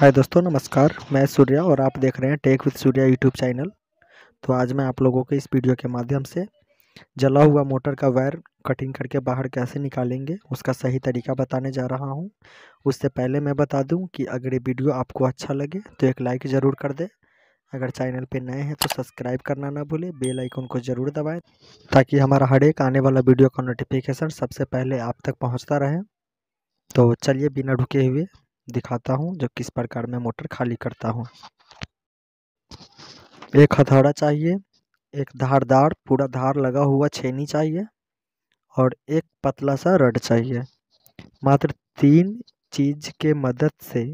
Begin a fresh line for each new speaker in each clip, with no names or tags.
हाय दोस्तों नमस्कार मैं सूर्या और आप देख रहे हैं tech with Surya YouTube channel तो आज मैं आप लोगों के इस वीडियो के माध्यम से जला हुआ मोटर का वायर कटिंग करके बाहर कैसे निकालेंगे उसका सही तरीका बताने जा रहा हूं उससे पहले मैं बता दूं कि अगर ये वीडियो आपको अच्छा लगे तो एक लाइक ज़रूर कर दें अगर चैनल पर नए हैं तो सब्सक्राइब करना ना भूलें बेलाइकन को ज़रूर दबाएँ ताकि हमारा हर एक आने वाला वीडियो का नोटिफिकेशन सबसे पहले आप तक पहुँचता रहे तो चलिए बिना रुके हुए दिखाता हूँ जो किस प्रकार मैं मोटर खाली करता हूँ एक हथौड़ा चाहिए एक धारदार पूरा धार लगा हुआ छेनी चाहिए और एक पतला सा रड चाहिए मात्र तीन चीज़ के मदद से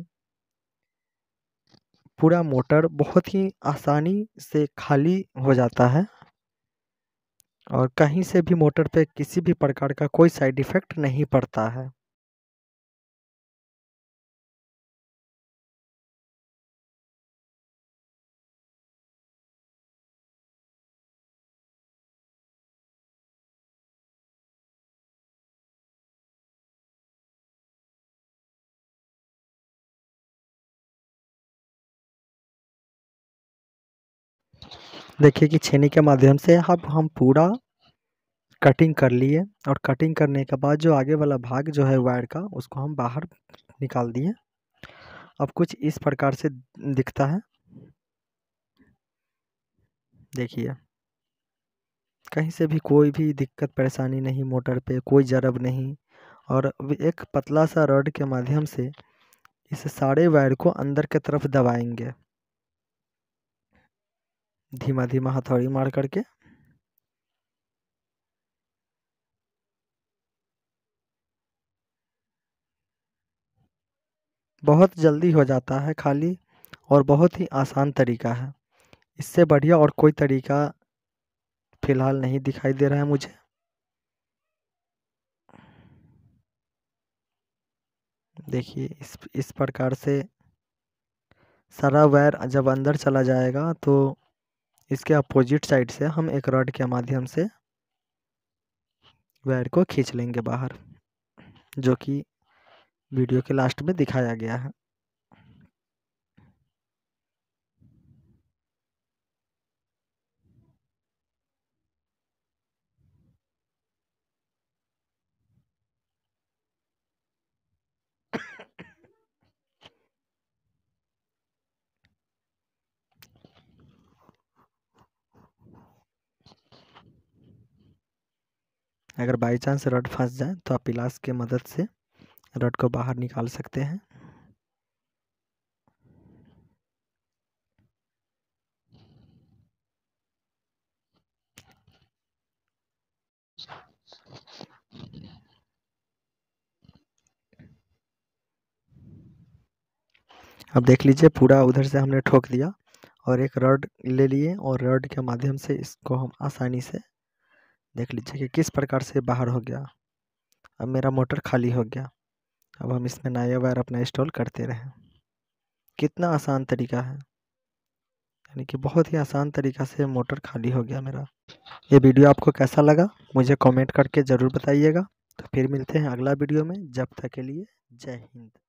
पूरा मोटर बहुत ही आसानी से खाली हो जाता है और कहीं से भी मोटर पे किसी भी प्रकार का कोई साइड इफ़ेक्ट नहीं पड़ता है देखिए कि छेनी के माध्यम से अब हम पूरा कटिंग कर लिए और कटिंग करने के बाद जो आगे वाला भाग जो है वायर का उसको हम बाहर निकाल दिए अब कुछ इस प्रकार से दिखता है देखिए कहीं से भी कोई भी दिक्कत परेशानी नहीं मोटर पे कोई जरब नहीं और एक पतला सा रड के माध्यम से इस सारे वायर को अंदर की तरफ दबाएंगे धीमा धीमा हथौड़ी मार करके बहुत जल्दी हो जाता है खाली और बहुत ही आसान तरीका है इससे बढ़िया और कोई तरीका फ़िलहाल नहीं दिखाई दे रहा है मुझे देखिए इस इस प्रकार से सारा वायर जब अंदर चला जाएगा तो इसके अपोजिट साइड से हम एक रॉड के माध्यम से वायर को खींच लेंगे बाहर जो कि वीडियो के लास्ट में दिखाया गया है अगर बाई चांस रड फंस जाए तो आप पिलास के मदद से रड को बाहर निकाल सकते हैं अब देख लीजिए पूरा उधर से हमने ठोक दिया और एक रड ले लिए और रड के माध्यम से इसको हम आसानी से देख लीजिए कि किस प्रकार से बाहर हो गया अब मेरा मोटर खाली हो गया अब हम इसमें नया वायर अपना इंस्टॉल करते रहें कितना आसान तरीका है यानी कि बहुत ही आसान तरीका से मोटर खाली हो गया मेरा ये वीडियो आपको कैसा लगा मुझे कमेंट करके ज़रूर बताइएगा तो फिर मिलते हैं अगला वीडियो में जब तक के लिए जय हिंद